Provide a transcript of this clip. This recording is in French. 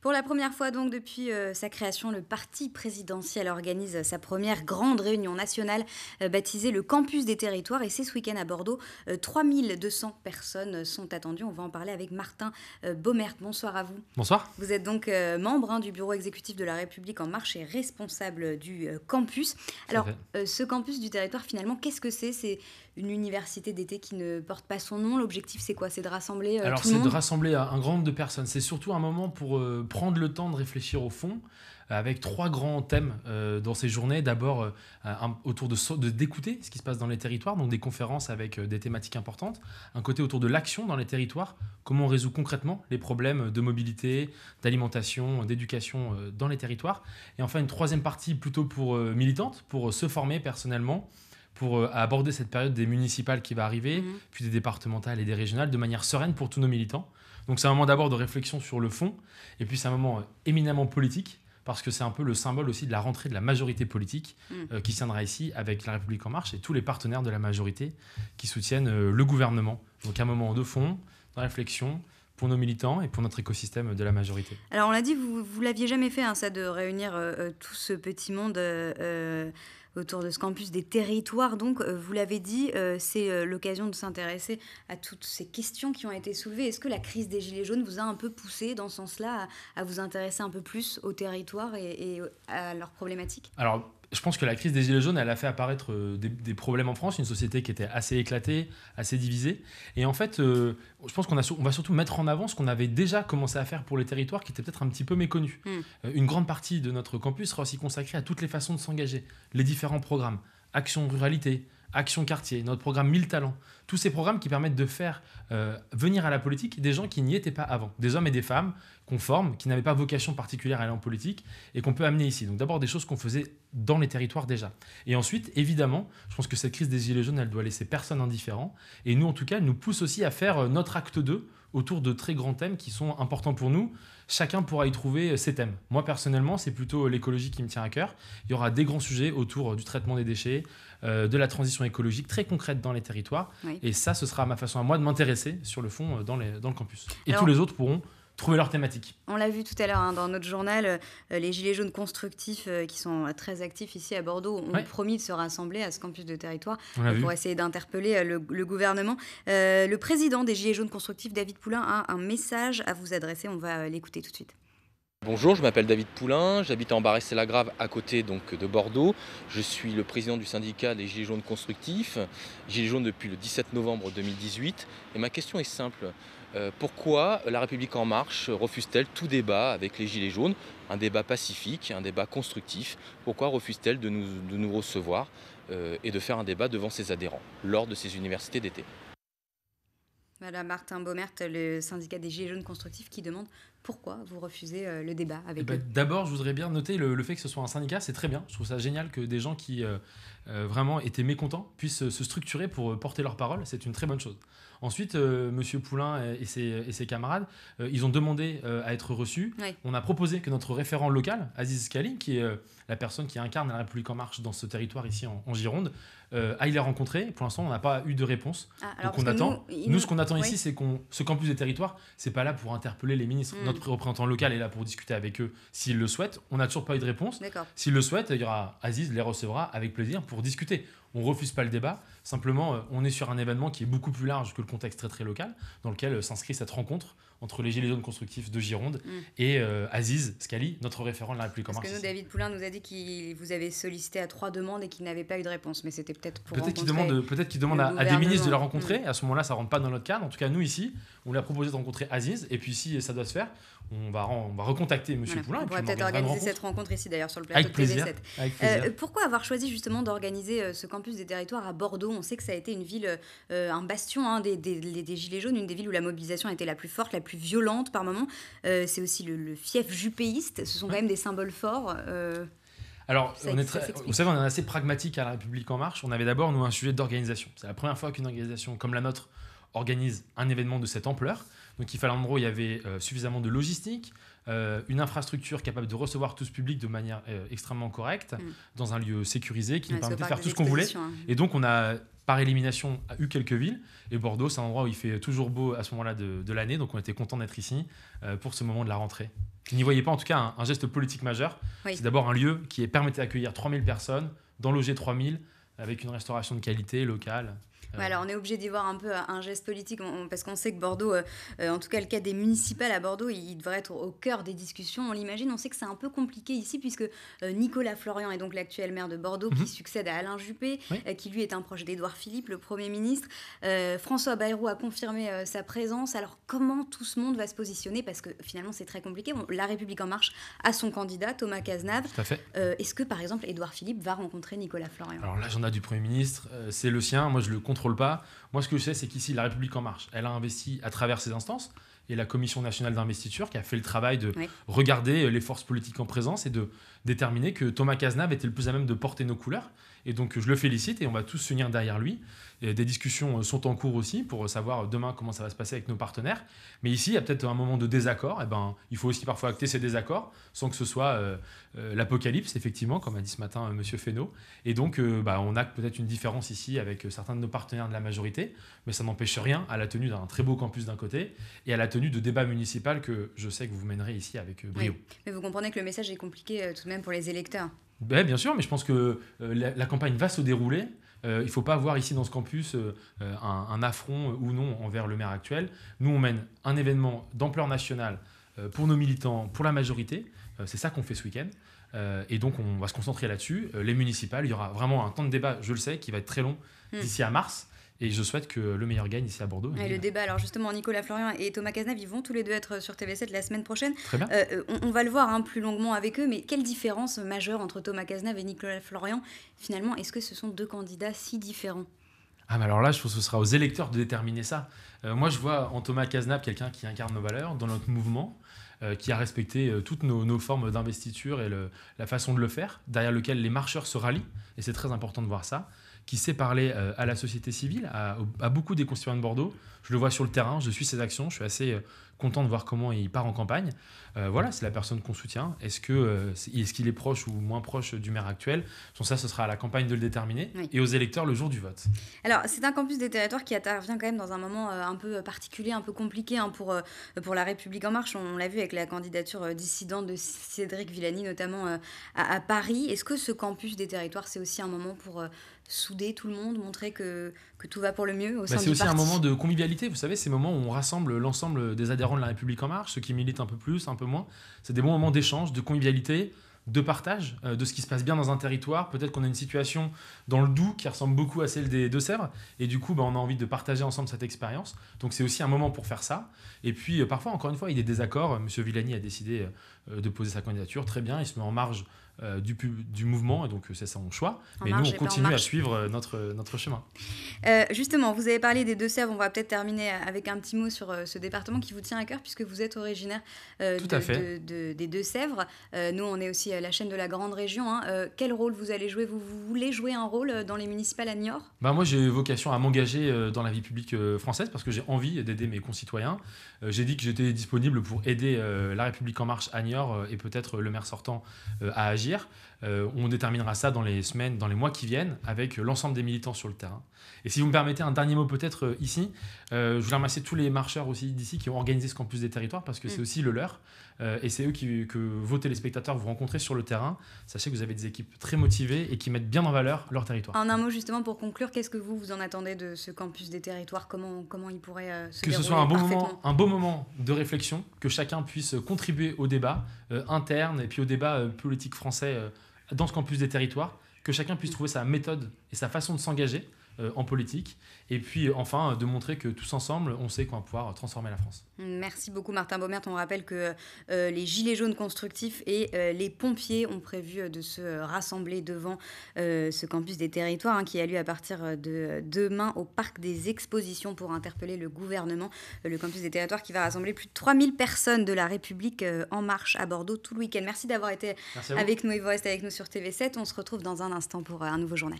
Pour la première fois donc depuis euh, sa création, le parti présidentiel organise euh, sa première grande réunion nationale euh, baptisée le Campus des Territoires et c'est ce week-end à Bordeaux. 3200 personnes sont attendues. On va en parler avec Martin Baumert. Bonsoir à vous. Bonsoir. Vous êtes donc membre hein, du bureau exécutif de la République en marche et responsable du campus. Alors ce campus du territoire finalement, qu'est-ce que C'est une université d'été qui ne porte pas son nom. L'objectif, c'est quoi C'est de rassembler. Euh, Alors, c'est de rassembler un grand nombre de personnes. C'est surtout un moment pour euh, prendre le temps de réfléchir au fond, euh, avec trois grands thèmes dans ces journées. D'abord, autour de d'écouter ce qui se passe dans les territoires, donc des conférences avec des thématiques importantes. Un côté autour de l'action dans les territoires, comment on résout concrètement les problèmes de mobilité, d'alimentation, d'éducation dans les territoires. Et enfin, une troisième partie plutôt pour militantes, pour se former personnellement pour euh, aborder cette période des municipales qui va arriver, mhm. puis des départementales et des régionales, de manière sereine pour tous nos militants. Donc c'est un moment d'abord de réflexion sur le fond, et puis c'est un moment euh, éminemment politique, parce que c'est un peu le symbole aussi de la rentrée de la majorité politique mhm. euh, qui tiendra ici avec La République en marche et tous les partenaires de la majorité qui soutiennent le gouvernement. Donc un moment de fond, de réflexion, pour nos militants et pour notre écosystème de la majorité. Alors on l'a dit, vous, vous l'aviez jamais fait, hein, ça, de réunir tout ce petit monde autour de ce campus, des territoires. Donc, euh, vous l'avez dit, euh, c'est euh, l'occasion de s'intéresser à toutes ces questions qui ont été soulevées. Est-ce que la crise des Gilets jaunes vous a un peu poussé dans ce sens-là à, vous intéresser un peu plus aux territoires et, à leurs problématiques Alors, je pense que la crise des Gilets jaunes, elle a fait apparaître euh, des, problèmes en France, une société qui était assez éclatée, assez divisée. Et en fait, euh, je pense qu'on va surtout mettre en avant ce qu'on avait déjà commencé à faire pour les territoires qui étaient peut-être un petit peu méconnus. Hmm. Euh, une grande partie de notre campus sera aussi consacrée à toutes les façons de s'engager, les différents programmes, Action Ruralité, Action Quartier, notre programme 1000 talents, tous ces programmes qui permettent de faire euh, venir à la politique des gens qui n'y étaient pas avant, des hommes et des femmes qu'on forme, qui n'avaient pas vocation particulière à aller en politique et qu'on peut amener ici. Donc d'abord des choses qu'on faisait dans les territoires déjà. Et ensuite, évidemment, je pense que cette crise des Gilets jaunes, elle doit laisser personne indifférent. Et nous, en tout cas, nous pousse aussi à faire euh, notre acte 2 autour de très grands thèmes qui sont importants pour nous. Chacun pourra y trouver euh, ses thèmes. Moi personnellement, c'est plutôt euh, l'écologie qui me tient à cœur. Il y aura des grands sujets autour euh, du traitement des déchets, de la transition écologique très concrète dans les territoires. Et ça, ce sera ma façon à moi de m'intéresser sur le fond dans, le campus. Et tous les autres pourront trouver leur thématique. On l'a vu tout à l'heure hein, dans notre journal, euh, les Gilets jaunes constructifs euh, qui sont euh, très actifs ici à Bordeaux ont promis de se rassembler à ce campus de territoire pour essayer d'interpeller le, gouvernement. le président des Gilets jaunes constructifs, David Poulain, a un message à vous adresser. On va l'écouter tout de suite. Bonjour, je m'appelle David Poulain, j'habite à barré la grave à côté donc, de Bordeaux. Je suis le président du syndicat des Gilets jaunes constructifs, Gilets jaunes depuis le 17 novembre 2018. Et ma question est simple, euh, pourquoi La République en marche refuse-t-elle tout débat avec les Gilets jaunes Un débat pacifique, un débat constructif. Pourquoi refuse-t-elle de nous, recevoir euh, et de faire un débat devant ses adhérents lors de ses universités d'été voilà, Martin Baumert, le syndicat des Gilets jaunes constructifs, qui demande pourquoi vous refusez euh, le débat avec eh ben, D'abord, je voudrais bien noter le, fait que ce soit un syndicat, c'est très bien. Je trouve ça génial que des gens qui euh, euh, vraiment étaient mécontents puissent se structurer pour porter leur parole. C'est une très bonne chose. Ensuite, M. Monsieur Poulain et ses, camarades, ils ont demandé à être reçus. On a proposé que notre référent local, Aziz Kalim, qui est la personne qui incarne la République en marche dans ce territoire ici en, Gironde, aille les rencontrer. Pour l'instant, on n'a pas eu de réponse. Ah, Donc on attend. Nous, ce qu'on attend ici, c'est qu'on ce campus des territoires, c'est pas là pour interpeller les ministres. Mm. Notre représentant local est là pour discuter avec eux s'ils le souhaitent. On n'a toujours pas eu de réponse. S'ils le souhaitent, aura Aziz les recevra avec plaisir pour discuter on refuse pas le débat. Simplement, euh, on est sur un événement qui est beaucoup plus large que le contexte très très local, dans lequel euh, s'inscrit cette rencontre entre les Gilets jaunes constructifs de Gironde mm. et euh, Aziz Scali, notre référent de la République en Parce que nous, David Poulain nous a dit qu'il vous avait sollicité à trois demandes et qu'il n'avait pas eu de réponse, mais c'était peut-être pour Peut-être qu'il demande, peut qu'il demande à, des ministres de la rencontrer, mm. à ce moment-là, ça rentre pas dans notre cadre. En tout cas, nous, ici, on lui a proposé de rencontrer Aziz, et puis si ça doit se faire, on va, on va recontacter M. Poulain. On pourrait peut-être organiser cette rencontre ici, d'ailleurs, sur le plateau de TV7. pourquoi avoir choisi justement d'organiser ce camp plus des territoires à Bordeaux. On sait que ça a été une ville, euh, un bastion hein, des, Gilets jaunes, une des villes où la mobilisation a été la plus forte, la plus violente par moment. Euh, c'est aussi le, fief jupéiste. Ce sont quand même des symboles forts. Euh, alors, on est vous savez, on est assez pragmatique à La République En Marche. On avait d'abord, nous, un sujet d'organisation. C'est la première fois qu'une organisation comme la nôtre organise un événement de cette ampleur. Donc, il fallait, en gros, il y avait suffisamment de logistique, euh, une infrastructure capable de recevoir tout ce public de manière euh, extrêmement correcte, mm. dans un lieu sécurisé qui nous permettait de faire tout ce qu'on voulait. Et donc, on a, par hein. élimination, eu quelques villes. Et Bordeaux, c'est un endroit où il fait toujours beau à ce moment-là de, l'année. Donc, on était content d'être ici euh, pour ce moment de la rentrée. Je n'y voyais pas, en tout cas, un, geste politique majeur. C'est d'abord un lieu qui permettait d'accueillir 3000 personnes, d'en loger 3000, avec une restauration de qualité locale. Ah alors on est obligé d'y voir un peu un geste politique parce qu'on sait que Bordeaux, euh, euh, en tout cas le cas des municipales à Bordeaux, il, devrait être au cœur des discussions. On l'imagine, on sait que c'est un peu compliqué ici puisque euh, Nicolas Florian est donc l'actuel maire de Bordeaux qui mhm. succède à Alain Juppé, qui lui est un proche d'Édouard Philippe, le Premier ministre. François Bayrou a confirmé sa présence. Alors comment tout ce monde va se positionner Parce que finalement c'est très compliqué. la République en marche a son candidat, Thomas Cazenave. Est-ce que par exemple Édouard Philippe va rencontrer Nicolas Florian Alors l'agenda du Premier ministre, c'est le sien. Moi je le contrôle pas. Moi, ce que je sais, c'est qu'ici, La République En Marche, elle a investi à travers ses instances et la Commission nationale d'investiture qui a fait le travail de regarder euh, les forces politiques en présence et de déterminer que Thomas Cazenave était le plus à même de porter nos couleurs. Et donc je le félicite et on va tous unir derrière lui. des discussions euh, sont en cours aussi pour euh, savoir euh, demain comment ça va se passer avec nos partenaires. Mais ici, il y a peut-être un moment de désaccord. Et eh ben, il faut aussi parfois acter ces désaccords sans que ce soit l'apocalypse, effectivement, comme a dit ce matin Monsieur Fesneau. Et donc, bah, on a peut-être une différence ici avec certains de nos partenaires de la majorité, mais ça n'empêche rien à la tenue d'un très beau campus d'un côté et à la tenue de débats municipaux que je sais que vous mènerez ici avec brio. Mais vous comprenez que le message est compliqué tout de même pour les électeurs. Ben, bien sûr, mais je pense que euh, la, campagne va se dérouler. Euh, il ne faut pas avoir ici dans ce campus euh, un, affront ou non envers le maire actuel. Nous, on mène un événement d'ampleur nationale pour nos militants, pour la majorité. c'est ça qu'on fait ce week-end. et donc, on va se concentrer là-dessus. les municipales, il y aura vraiment un temps de débat, je le sais, qui va être très long hmm. d'ici à mars. Et je souhaite que le meilleur gagne ici à Bordeaux. Et, le débat, alors justement, Nicolas Florian et Thomas Cazenave, ils vont tous les deux être sur TV7 la semaine prochaine. Très bien. Euh, euh, on, va le voir hein, plus longuement avec eux, mais quelle différence majeure entre Thomas Cazenave et Nicolas Florian Finalement, est-ce que ce sont deux candidats si différents ah, mais alors là, je pense que ce sera aux électeurs de déterminer ça. Euh, moi, je vois en Thomas Cazenave quelqu'un qui incarne nos valeurs dans notre mouvement, qui a respecté toutes nos, formes d'investiture et la façon de le faire, derrière lequel les marcheurs se rallient. Et c'est très important de voir ça qui sait parler euh, à la société civile, à, beaucoup des constituants de Bordeaux. Je le vois sur le terrain, je suis ses actions, je suis assez euh, content de voir comment il part en campagne. Euh, voilà, c'est la personne qu'on soutient. Est-ce que euh, est-ce qu'il est proche ou moins proche du maire actuel ça, ce sera à la campagne de le déterminer et aux électeurs le jour du vote. Alors, c'est un campus des territoires qui intervient quand même dans un moment euh, un peu particulier, un peu compliqué hein, pour, pour la République en marche. On, l'a vu avec la candidature dissidente de Cédric Villani, notamment à, Paris. Est-ce que ce campus des territoires, c'est aussi un moment pour souder tout le monde, montrer que, que tout va pour le mieux au bah, C'est aussi un moment de convivialité, vous savez, ces moments où on rassemble l'ensemble des adhérents de La République En Marche, ceux qui militent un peu plus, un peu moins. C'est des bons moments d'échange, de convivialité, de partage euh, de ce qui se passe bien dans un territoire. Peut-être qu'on a une situation dans le Doubs qui ressemble beaucoup à celle des Deux-Sèvres. Et du coup, bah, on a envie de partager ensemble cette expérience. Donc c'est aussi un moment pour faire ça. Et puis euh, parfois, encore une fois, il y a des désaccords. Euh, Monsieur Villani a décidé de poser sa candidature. Très bien, il se met en marge euh, du, mouvement, et donc euh, c'est ça mon choix. mais nous, on eh ben, continue à suivre euh, notre, notre chemin. justement, vous avez parlé des Deux-Sèvres, on va peut-être terminer avec un petit mot sur ce département qui vous tient à cœur, puisque vous êtes originaire de, des Deux-Sèvres. nous, on est aussi la chaîne de la Grande Région. Hein. quel rôle vous allez jouer vous, voulez jouer un rôle dans les municipales à Niort ben, Moi, j'ai vocation à m'engager dans la vie publique française, parce que j'ai envie d'aider mes concitoyens. j'ai dit que j'étais disponible pour aider la République en marche à Niort, et peut-être le maire sortant à agir euh, on déterminera ça dans les semaines, dans les mois qui viennent, avec euh, l'ensemble des militants sur le terrain. Et si vous me permettez un dernier mot peut-être euh, ici, je voulais remercier tous les marcheurs aussi d'ici qui ont organisé ce campus des territoires parce que c'est mm. aussi le leur. Euh, et c'est eux que vos téléspectateurs vous rencontrez sur le terrain. Sachez que vous avez des équipes très motivées et qui mettent bien en valeur leur territoire. En un mot, justement, pour conclure, qu'est-ce que vous, vous en attendez de ce campus des territoires comment, comment il pourrait se euh, se Que ce soit un bon, moment, un beau moment de réflexion, que chacun puisse contribuer au débat euh, interne et puis au débat politique français dans ce campus des territoires, que chacun puisse mm. trouver sa méthode et sa façon de s'engager. Euh, en politique. Et puis enfin, de montrer que tous ensemble, on sait qu'on va pouvoir transformer la France. Merci beaucoup Martin Baumert. On rappelle que euh, les Gilets jaunes constructifs et euh, les pompiers ont prévu de se rassembler devant ce campus des territoires hein, qui a lieu à partir de demain au Parc des Expositions pour interpeller le gouvernement. le campus des territoires qui va rassembler plus de 3000 personnes de la République en marche à Bordeaux tout le week-end. Merci d'avoir été avec nous et vous restez avec nous sur TV7. On se retrouve dans un instant pour un nouveau journal.